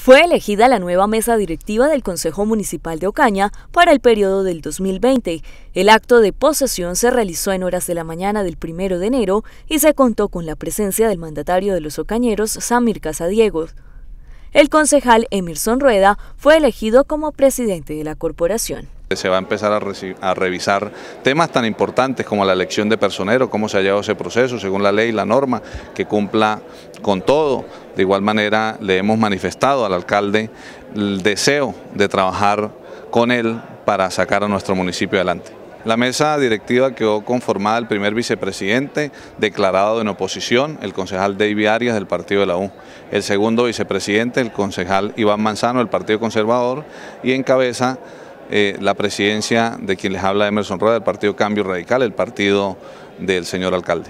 Fue elegida la nueva mesa directiva del Consejo Municipal de Ocaña para el periodo del 2020. El acto de posesión se realizó en horas de la mañana del 1 de enero y se contó con la presencia del mandatario de los ocañeros, Samir Casadiego. El concejal Emerson Rueda fue elegido como presidente de la corporación. Se va a empezar a, revisar temas tan importantes como la elección de personero, cómo se ha llevado ese proceso, según la ley, la norma, que cumpla con todo. De igual manera, le hemos manifestado al alcalde el deseo de trabajar con él para sacar a nuestro municipio adelante. La mesa directiva quedó conformada el primer vicepresidente, declarado en oposición, el concejal David Arias del Partido de la U. El segundo vicepresidente, el concejal Iván Manzano del Partido Conservador y en cabeza eh, la presidencia de quien les habla Emerson Roda, del Partido Cambio Radical, el partido del señor alcalde.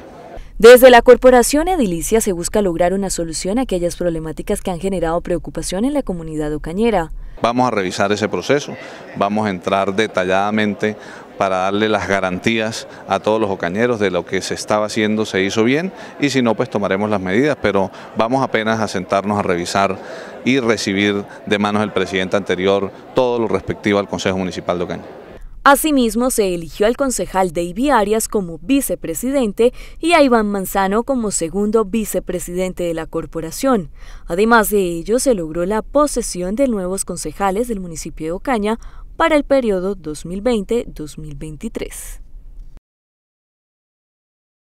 Desde la Corporación Edilicia se busca lograr una solución a aquellas problemáticas que han generado preocupación en la comunidad ocañera. Vamos a revisar ese proceso, vamos a entrar detalladamente para darle las garantías a todos los ocañeros de lo que se estaba haciendo se hizo bien y si no pues tomaremos las medidas, pero vamos apenas a sentarnos a revisar y recibir de manos del presidente anterior todo lo respectivo al Consejo Municipal de Ocaña. Asimismo, se eligió al concejal Davy Arias como vicepresidente y a Iván Manzano como segundo vicepresidente de la corporación. Además de ello, se logró la posesión de nuevos concejales del municipio de Ocaña para el periodo 2020-2023.